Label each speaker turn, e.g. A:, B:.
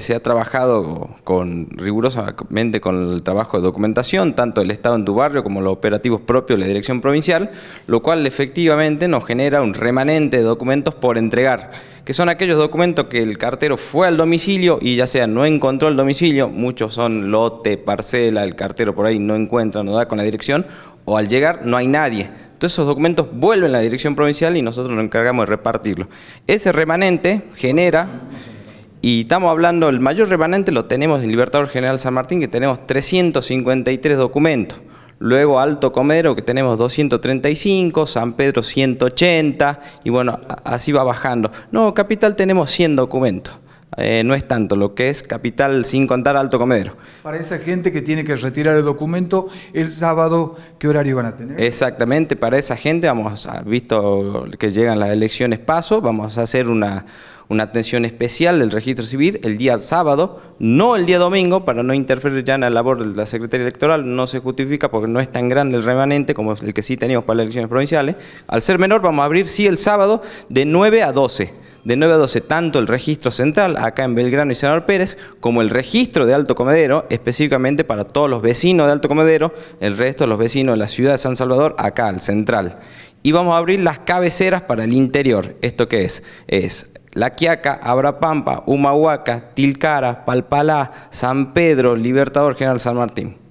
A: se ha trabajado con, rigurosamente con el trabajo de documentación, tanto el Estado en tu barrio como los operativos propios de la Dirección Provincial, lo cual efectivamente nos genera un remanente de documentos por entregar, que son aquellos documentos que el cartero fue al domicilio y ya sea no encontró el domicilio, muchos son lote, parcela, el cartero por ahí no encuentra, no da con la dirección, o al llegar no hay nadie. Entonces esos documentos vuelven a la Dirección Provincial y nosotros nos encargamos de repartirlos. Ese remanente genera... Y estamos hablando, el mayor remanente lo tenemos en Libertador General San Martín, que tenemos 353 documentos. Luego Alto Comero, que tenemos 235, San Pedro 180, y bueno, así va bajando. No, Capital tenemos 100 documentos. Eh, no es tanto lo que es capital sin contar Alto Comedero.
B: Para esa gente que tiene que retirar el documento el sábado, ¿qué horario van a tener?
A: Exactamente, para esa gente, vamos, visto que llegan las elecciones paso, vamos a hacer una, una atención especial del registro civil el día sábado, no el día domingo, para no interferir ya en la labor de la Secretaría Electoral, no se justifica porque no es tan grande el remanente como el que sí teníamos para las elecciones provinciales. Al ser menor, vamos a abrir sí el sábado de 9 a 12 de 9 a 12 tanto el registro central acá en Belgrano y San Pérez como el registro de Alto Comedero, específicamente para todos los vecinos de Alto Comedero, el resto de los vecinos de la ciudad de San Salvador acá al central. Y vamos a abrir las cabeceras para el interior. ¿Esto qué es? Es la Quiaca, Abrapampa, Humahuaca, Tilcara, Palpalá, San Pedro, Libertador General San Martín.